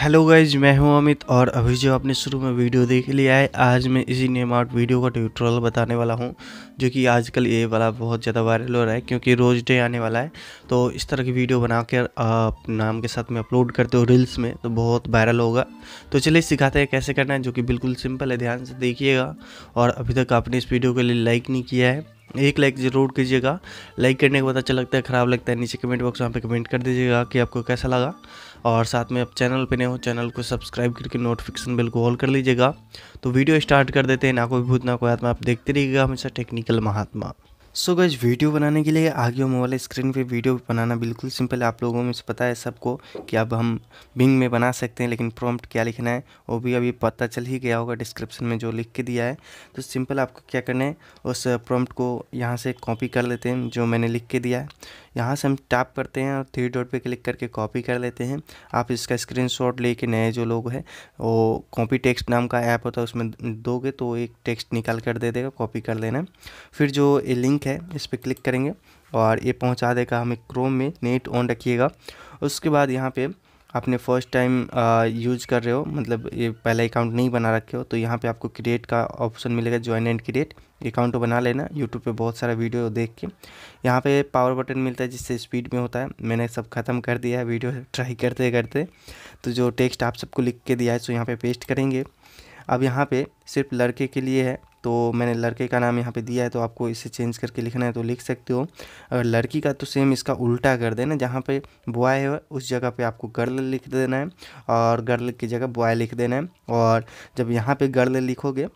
hello guys मैं हूं अमित और अभी जो आपने शुरू में वीडियो देख लिया है आज मैं इसी नेम आउट वीडियो का ट्यूटोरियल बताने वाला हूं जो कि आजकल ये वाला बहुत ज़्यादा वायरल हो रहा है क्योंकि रोज़ डे आने वाला है तो इस तरह की वीडियो बनाकर आप नाम के साथ में अपलोड करते हो रील्स में तो बहुत वायरल होगा तो चलिए सिखाते हैं कैसे करना है जो कि बिल्कुल सिंपल है ध्यान से देखिएगा और अभी तक आपने इस वीडियो के लिए लाइक नहीं किया है एक लाइक ज़रूर कीजिएगा लाइक करने के बाद अच्छा लगता है ख़राब लगता है नीचे कमेंट बॉक्स वहाँ पे कमेंट कर दीजिएगा कि आपको कैसा लगा और साथ में आप चैनल पे नए हो चैनल को सब्सक्राइब करके नोटिफिकेशन बिल को ऑल कर लीजिएगा तो वीडियो स्टार्ट कर देते हैं ना कोई भूत ना कोई आत्मा आप देखते रहिएगा हमेशा टेक्निकल महात्मा सो गज वीडियो बनाने के लिए आगे मोबाइल स्क्रीन पे वीडियो बनाना बिल्कुल सिंपल है आप लोगों में से पता है सबको कि अब हम बिंग में बना सकते हैं लेकिन प्रॉम्प्ट क्या लिखना है वो भी अभी पता चल ही गया होगा डिस्क्रिप्शन में जो लिख के दिया है तो सिंपल आपको क्या करना है उस प्रॉम्प्ट को यहाँ से कॉपी कर लेते हैं जो मैंने लिख के दिया है यहाँ से हम टैप करते हैं और थ्री डॉट पर क्लिक करके कॉपी कर लेते हैं आप इसका स्क्रीन शॉट लेके नए जो लोग हैं वो कॉपी टेक्स्ट नाम का ऐप होता है उसमें दोगे तो एक टेक्स्ट निकाल कर दे देगा कॉपी कर लेना फिर जो लिंक लिंक है इस पर क्लिक करेंगे और ये पहुंचा देगा हमें क्रोम में नेट ऑन रखिएगा उसके बाद यहाँ पे आपने फर्स्ट टाइम यूज कर रहे हो मतलब ये पहला अकाउंट नहीं बना रखे हो तो यहाँ पे आपको क्रिएट का ऑप्शन मिलेगा ज्वाइन एंड क्रिएट अकाउंट बना लेना यूट्यूब पे बहुत सारा वीडियो देख के यहाँ पे पावर बटन मिलता है जिससे स्पीड में होता है मैंने सब ख़त्म कर दिया है वीडियो ट्राई करते करते तो जो टेक्स्ट आप सबको लिख के दिया है सो तो यहाँ पर पे पेस्ट करेंगे अब यहाँ पर सिर्फ लड़के के लिए है तो मैंने लड़के का नाम यहाँ पे दिया है तो आपको इसे चेंज करके लिखना है तो लिख सकते हो अगर लड़की का तो सेम इसका उल्टा कर देना जहाँ पे बॉय है उस जगह पे आपको गर्ल लिख देना है और गर्ल की जगह बॉय लिख देना है और जब यहाँ पे गर्ल लिखोगे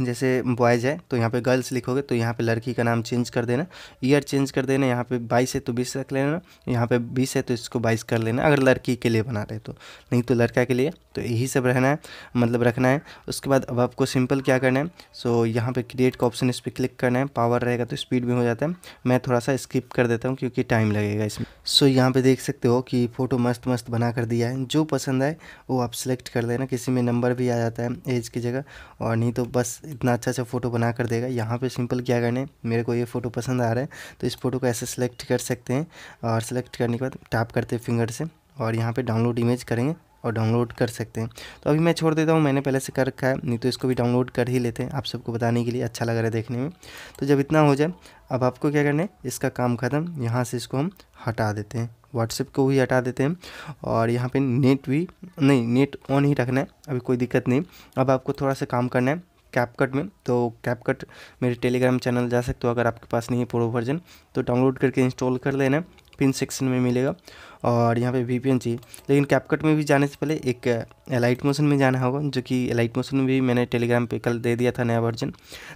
जैसे बॉयज़ है तो यहाँ पे गर्ल्स लिखोगे तो यहाँ पे लड़की का नाम चेंज कर देना ईयर चेंज कर देना यहाँ पे बाईस है तो बीस रख लेना यहाँ पे बीस है तो इसको बाईस कर लेना अगर लड़की के लिए बना रहे तो नहीं तो लड़का के लिए तो यही सब रहना है मतलब रखना है उसके बाद अब आपको सिंपल क्या करना है सो यहाँ पर क्रिएट का ऑप्शन इस पर क्लिक करना है पावर रहेगा तो स्पीड भी हो जाता है मैं थोड़ा सा स्किप कर देता हूँ क्योंकि टाइम लगेगा इसमें सो यहाँ पर देख सकते हो कि फ़ोटो मस्त मस्त बना कर दिया है जो पसंद आए वो आप सेलेक्ट कर लेना किसी में नंबर भी आ जाता है एज की जगह और नहीं तो बस इतना अच्छा अच्छा फ़ोटो बना कर देगा यहाँ पे सिंपल क्या करने मेरे को ये फ़ोटो पसंद आ रहा है तो इस फोटो को ऐसे सेलेक्ट कर सकते हैं और सेलेक्ट करने के बाद टैप करते हैं फिंगर से और यहाँ पे डाउनलोड इमेज करेंगे और डाउनलोड कर सकते हैं तो अभी मैं छोड़ देता हूँ मैंने पहले से कर रखा है नहीं तो इसको भी डाउनलोड कर ही लेते हैं आप सबको बताने के लिए अच्छा लग रहा है देखने में तो जब इतना हो जाए अब आपको क्या करना है इसका काम ख़त्म यहाँ से इसको हम हटा देते हैं व्हाट्सएप को भी हटा देते हैं और यहाँ पे नेट भी नहीं नेट ऑन ही रखना है अभी कोई दिक्कत नहीं अब आपको थोड़ा सा काम करना है कैपकट में तो कैपकट मेरे टेलीग्राम चैनल जा सकते हो अगर आपके पास नहीं है प्रो वर्जन तो डाउनलोड करके इंस्टॉल कर लेना पिन सेक्शन में मिलेगा और यहाँ पे वी पी चाहिए लेकिन कैपकट में भी जाने से पहले एक एलाइट मोशन में जाना होगा जो कि एलाइट मोशन में भी मैंने टेलीग्राम पे कल दे दिया था नया वर्जन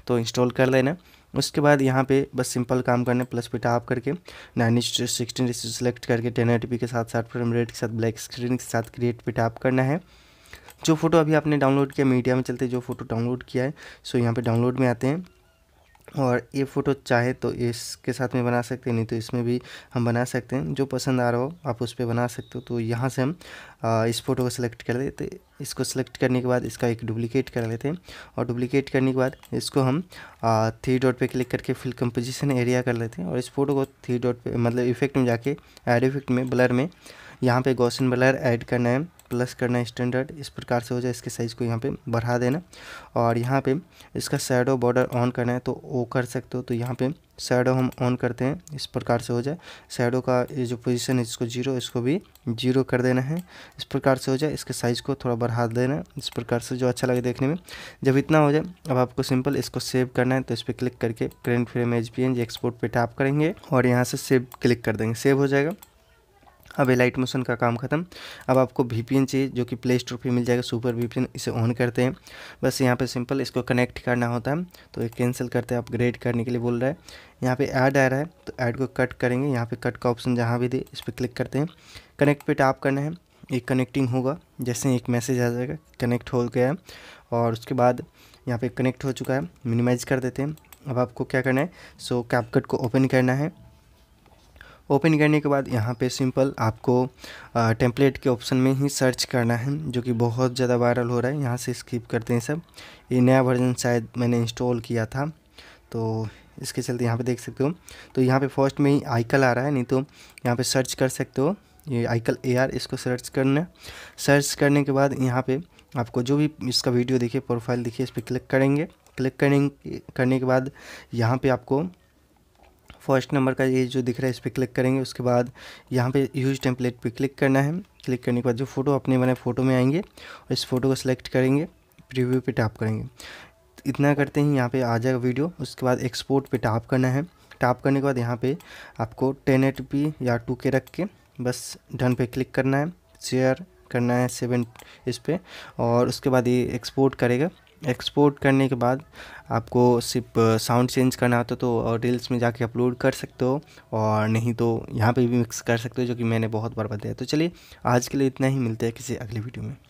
तो इंस्टॉल कर लेना उसके बाद यहाँ पे बस सिंपल काम करना प्लस पे टाप करके नाइन इंच सिक्सटीन सेलेक्ट करके टेन के साथ साथ फ्रेम रेट के साथ ब्लैक स्क्रीन के साथ क्रिएट पे टाप करना है जो फ़ोटो अभी आपने डाउनलोड किया मीडिया में चलते जो फ़ोटो डाउनलोड किया है सो यहाँ पे डाउनलोड में आते हैं और ये फ़ोटो चाहे तो इसके साथ में बना सकते हैं नहीं तो इसमें भी हम बना सकते हैं जो पसंद आ रहा हो आप उस पर बना सकते हो तो यहाँ से हम इस फ़ोटो को सिलेक्ट कर लेते इसको सिलेक्ट करने के बाद इसका एक डुप्लीकेट कर लेते हैं और डुप्लीकेट करने के बाद इसको हम थ्री डॉट पे क्लिक करके फिल कंपोजिशन एरिया कर लेते हैं और इस फोटो को थ्री डॉट पर मतलब इफेक्ट में जाके एड इफेक्ट में ब्लर में यहाँ पर गौसन ब्लर ऐड करना है प्लस करना स्टैंडर्ड इस प्रकार से हो जाए इसके साइज़ को यहाँ पे बढ़ा देना और यहाँ पे इसका शेडो बॉर्डर ऑन करना है तो वो कर सकते हो तो यहाँ पे शेडो हम ऑन करते हैं इस प्रकार से हो जाए शेडो का ये जो पोजीशन है इसको जीरो इसको भी जीरो कर देना है इस प्रकार से हो जाए इसके साइज़ को थोड़ा बढ़ा देना है इस प्रकार से जो अच्छा लगे देखने में जब इतना हो जाए अब आपको सिंपल इसको सेव करना है तो इस पर क्लिक करके करेंट फ्रेम एच एक्सपोर्ट पर टैप करेंगे और यहाँ से सेव क्लिक कर देंगे सेव हो जाएगा अब एलाइट मोशन का काम ख़त्म अब आपको वी चाहिए जो कि प्ले स्टोर पर मिल जाएगा सुपर वी इसे ऑन करते हैं बस यहाँ पे सिंपल इसको कनेक्ट करना होता है तो ये कैंसिल करते हैं अपग्रेड करने के लिए बोल रहा है यहाँ पे ऐड आ रहा है तो ऐड को कट करेंगे यहाँ पे कट का ऑप्शन जहाँ भी दे इस पर क्लिक करते हैं कनेक्ट पर टैप करना है एक कनेक्टिंग होगा जैसे एक मैसेज आ जाएगा कनेक्ट हो गया है और उसके बाद यहाँ पर कनेक्ट हो चुका है मिनिमाइज कर देते हैं अब आपको क्या करना है सो कैपकट को ओपन करना है ओपन करने के बाद यहाँ पे सिंपल आपको टेम्पलेट के ऑप्शन में ही सर्च करना है जो कि बहुत ज़्यादा वायरल हो रहा है यहाँ से स्किप करते हैं सब ये नया वर्जन शायद मैंने इंस्टॉल किया था तो इसके चलते यहाँ पे देख सकते हो तो यहाँ पे फर्स्ट में ही आइकल आ रहा है नहीं तो यहाँ पे सर्च कर सकते हो ये आइकल ए आर इसको सर्च करना सर्च करने के बाद यहाँ पर आपको जो भी इसका वीडियो देखिए प्रोफाइल देखिए इस पर क्लिक करेंगे क्लिक करने करने के बाद यहाँ पर आपको फर्स्ट नंबर का ये जो दिख रहा है इस पर क्लिक करेंगे उसके बाद यहाँ पे यूज टेम्पलेट पे क्लिक करना है क्लिक करने के बाद जो फ़ोटो अपने बनाए फ़ोटो में आएंगे और इस फोटो को सिलेक्ट करेंगे प्रीव्यू पे टैप करेंगे इतना करते ही यहाँ पे आ जाएगा वीडियो उसके बाद एक्सपोर्ट पे टैप करना है टैप करने के बाद यहाँ पर आपको टेन एट पी या टू के रख के बस डन पे क्लिक करना है शेयर करना है सेवन इस पर और उसके बाद ये एक्सपोर्ट करेगा एक्सपोर्ट करने के बाद आपको सिर्फ साउंड चेंज करना होता तो रील्स में जाके अपलोड कर सकते हो और नहीं तो यहाँ पे भी मिक्स कर सकते हो जो कि मैंने बहुत बार बताया तो चलिए आज के लिए इतना ही मिलते हैं किसी अगली वीडियो में